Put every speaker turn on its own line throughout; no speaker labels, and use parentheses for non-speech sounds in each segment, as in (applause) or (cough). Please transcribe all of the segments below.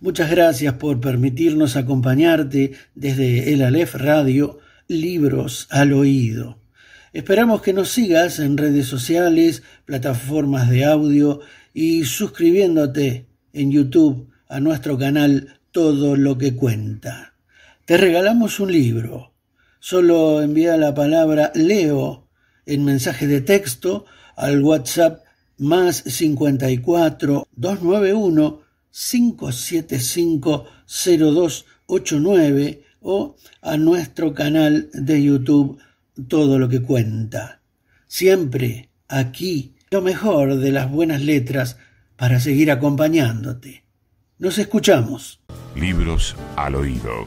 Muchas gracias por permitirnos acompañarte desde el Aleph Radio Libros al Oído. Esperamos que nos sigas en redes sociales, plataformas de audio y suscribiéndote en YouTube a nuestro canal Todo lo que cuenta. Te regalamos un libro. Solo envía la palabra Leo en mensaje de texto al WhatsApp más 54 291 5750289 o a nuestro canal de YouTube Todo lo que cuenta. Siempre aquí lo mejor de las buenas letras para seguir acompañándote. Nos escuchamos.
Libros al oído.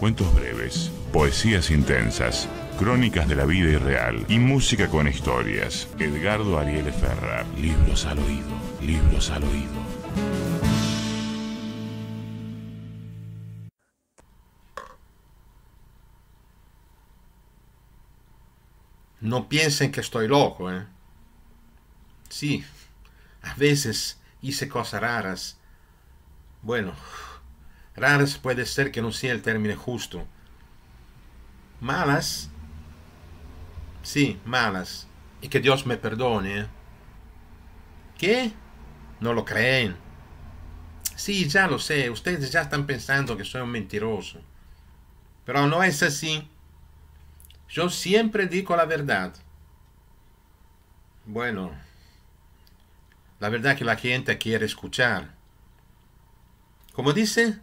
Cuentos breves, poesías intensas, crónicas de la vida irreal y música con historias. Edgardo Ariel Ferra. Libros al oído. Libros al oído. No piensen que estoy loco, ¿eh? Sí, a veces hice cosas raras. Bueno, raras puede ser que no sea el término justo. Malas. Sí, malas. Y que Dios me perdone. ¿eh? ¿Qué? No lo creen. Sí, ya lo sé. Ustedes ya están pensando que soy un mentiroso. Pero no es así. Yo siempre digo la verdad. Bueno, la verdad que la gente quiere escuchar. Como dice,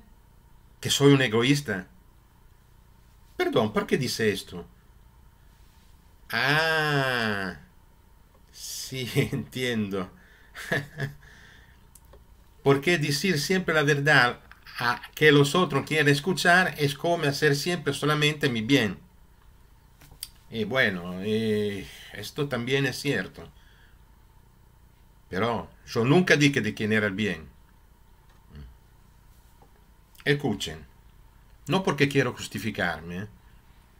que soy un egoísta. Perdón, ¿por qué dice esto? Ah, sí, (laughs) entiendo. (laughs) Porque decir siempre la verdad a que los otros quieren escuchar es como hacer siempre solamente mi bien. E bueno, y esto también es cierto. Però yo nunca dije de quién era el bien. Escuchen, no porque quiero justificarme, ¿eh?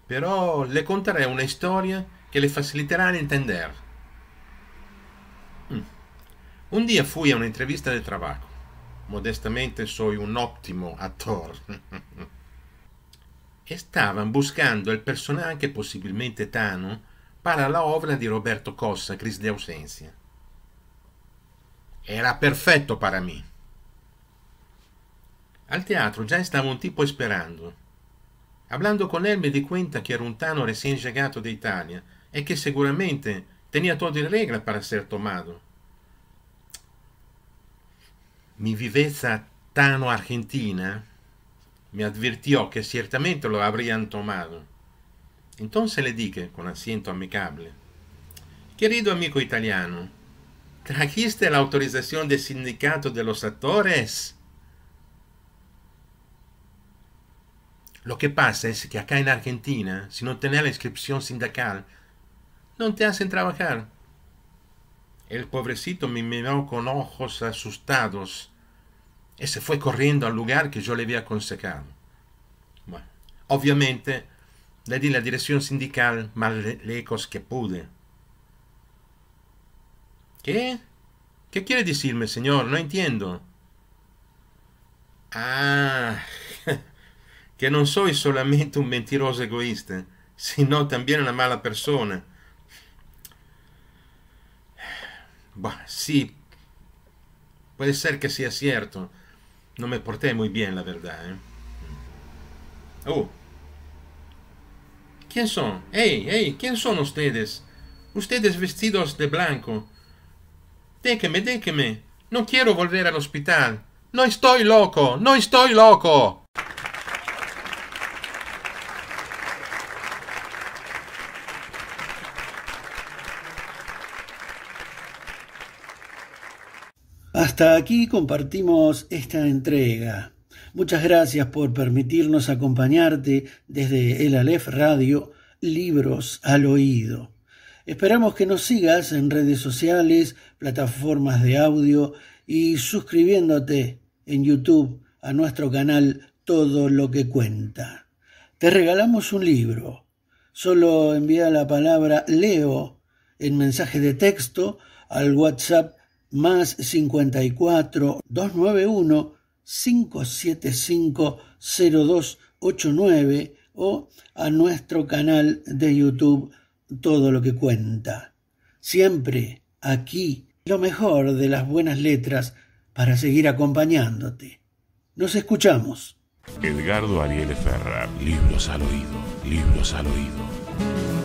però le contaré una historia que le facilitará entender. Mm. Un día fui a una entrevista de trabajo. Modestamente soy un óptimo actor. (laughs) e stavano buscando il personaggio, possibilmente Tano, para la opera di Roberto Cossa, Cris de Ausencia. Era perfetto para me. Al teatro già stava un tipo esperando. Hablando con él me di cuenta che era un Tano recién llegato de e che sicuramente tenia tutto in regola per essere tomato. Mi vivezza Tano Argentina me advirtió que ciertamente lo habrían tomado. Entonces le dije, con asiento amigable, querido amigo italiano, ¿trajiste la autorización del sindicato de los actores? Lo que pasa es que acá en Argentina, si no tenés la inscripción sindical, no te hacen trabajar. El pobrecito me miró con ojos asustados e se fue corriendo al lugar que yo le había aconsejado. Bueno, obviamente le di la dirección sindical más lejos que pude. ¿Qué? ¿Qué quiere decirme, señor? No entiendo. Ah, (laughs) que non soy solamente un mentiroso egoísta, sino también una mala persona. Bah, sí, puede ser que sea cierto, No me porté muy bien, la verdad. ¿eh? Mm. Oh. ¿Quién son? ¡Ey, ey! ¿Quién son ustedes? Ustedes vestidos de blanco. Déjeme, déjeme. No quiero volver al hospital. No estoy loco, no estoy loco.
Hasta aquí compartimos esta entrega. Muchas gracias por permitirnos acompañarte desde el Aleph Radio Libros al Oído. Esperamos que nos sigas en redes sociales, plataformas de audio y suscribiéndote en YouTube a nuestro canal Todo lo que cuenta. Te regalamos un libro. Solo envía la palabra Leo en mensaje de texto al WhatsApp más 54 291 575 0289 o a nuestro canal de YouTube Todo lo que cuenta. Siempre aquí lo mejor de las buenas letras para seguir acompañándote. Nos escuchamos. Edgardo Ariel Ferra, Libros
al Oído, Libros al Oído.